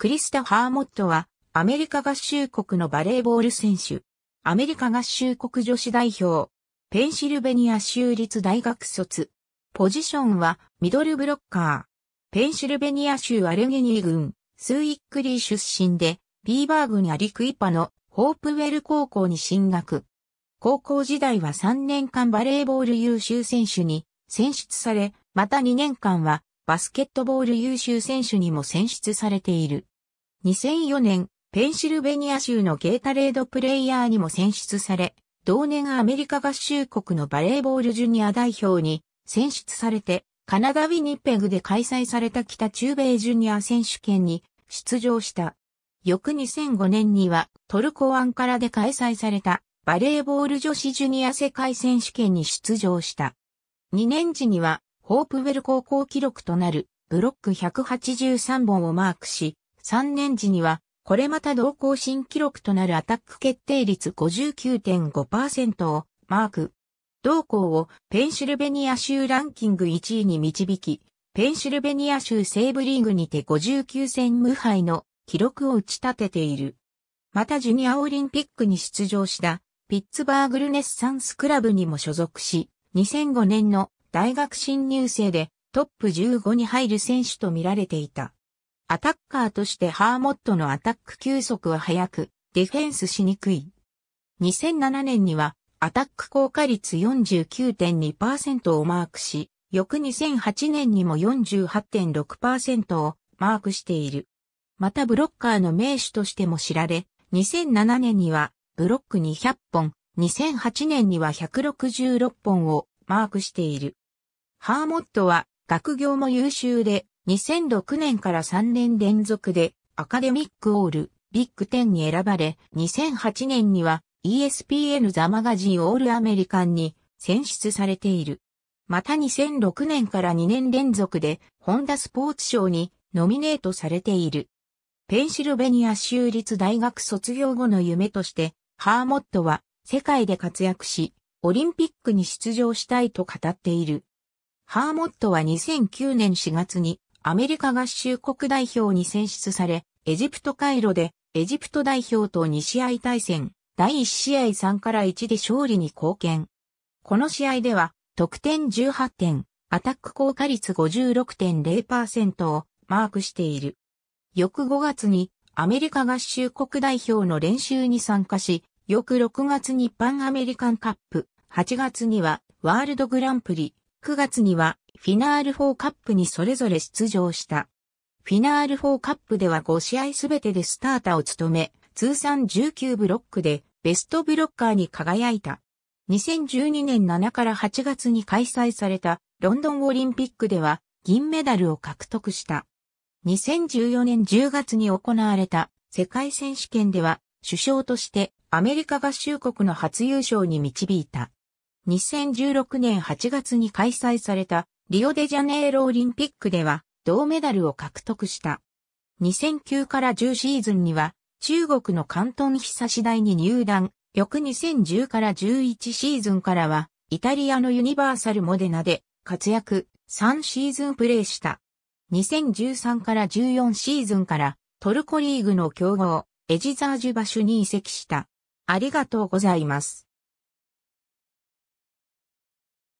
クリスタ・ハーモットは、アメリカ合衆国のバレーボール選手。アメリカ合衆国女子代表。ペンシルベニア州立大学卒。ポジションは、ミドルブロッカー。ペンシルベニア州アルゲニー郡、スーイックリー出身で、ビーバー郡アリクイパのホープウェル高校に進学。高校時代は3年間バレーボール優秀選手に選出され、また2年間はバスケットボール優秀選手にも選出されている。2004年、ペンシルベニア州のゲータレードプレイヤーにも選出され、同年アメリカ合衆国のバレーボールジュニア代表に選出されて、カナダ・ウィニペグで開催された北中米ジュニア選手権に出場した。翌2005年にはトルコアンカラで開催されたバレーボール女子ジュニア世界選手権に出場した。2年時にはホープウェル高校記録となるブロック183本をマークし、3年時には、これまた同行新記録となるアタック決定率59.5%をマーク。同校をペンシルベニア州ランキング1位に導き、ペンシルベニア州西部リーグにて59戦無敗の記録を打ち立てている。またジュニアオリンピックに出場したピッツバーグルネッサンスクラブにも所属し、2005年の大学新入生でトップ15に入る選手と見られていた。アタッカーとしてハーモットのアタック球速は速く、ディフェンスしにくい。2007年には、アタック効果率49.2%をマークし、翌2008年にも48.6%をマークしている。またブロッカーの名手としても知られ、2007年にはブロック200本、2008年には166本をマークしている。ハーモットは学業も優秀で2006年から3年連続でアカデミックオールビッグ10に選ばれ、2008年には ESPN ザマガジンオールアメリカンに選出されている。また2006年から2年連続でホンダスポーツ賞にノミネートされている。ペンシルベニア州立大学卒業後の夢として、ハーモットは世界で活躍し、オリンピックに出場したいと語っている。ハーモットは2009年4月にアメリカ合衆国代表に選出され、エジプト回路でエジプト代表と2試合対戦、第1試合3から1で勝利に貢献。この試合では、得点18点、アタック効果率56.0%をマークしている。翌5月にアメリカ合衆国代表の練習に参加し、翌6月にパンアメリカンカップ、8月にはワールドグランプリ、9月にはフィナール4カップにそれぞれ出場した。フィナール4カップでは5試合すべてでスターターを務め、通算19ブロックでベストブロッカーに輝いた。2012年7から8月に開催されたロンドンオリンピックでは銀メダルを獲得した。2014年10月に行われた世界選手権では首相としてアメリカ合衆国の初優勝に導いた。2016年8月に開催されたリオデジャネイロオリンピックでは銅メダルを獲得した。2009から10シーズンには中国の関東久し台に入団、翌2010から11シーズンからはイタリアのユニバーサルモデナで活躍、3シーズンプレーした。2013から14シーズンからトルコリーグの強豪エジザージュバシュに移籍した。ありがとうございます。